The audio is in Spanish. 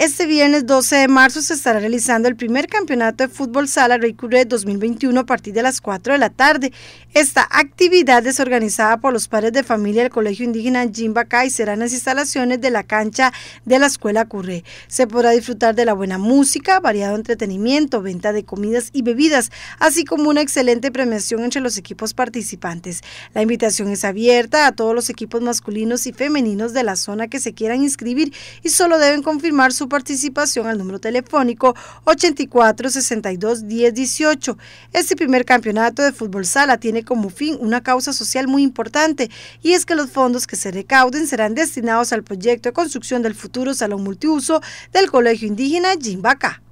Este viernes 12 de marzo se estará realizando el primer campeonato de fútbol sala Rey Curé 2021 a partir de las 4 de la tarde. Esta actividad es organizada por los padres de familia del Colegio Indígena Jimbacá y serán las instalaciones de la cancha de la Escuela Curé. Se podrá disfrutar de la buena música, variado entretenimiento, venta de comidas y bebidas, así como una excelente premiación entre los equipos participantes. La invitación es abierta a todos los equipos masculinos y femeninos de la zona que se quieran inscribir y solo deben confirmar su participación al número telefónico 84 62 Este primer campeonato de fútbol sala tiene como fin una causa social muy importante y es que los fondos que se recauden serán destinados al proyecto de construcción del futuro salón multiuso del Colegio Indígena Jimbaca.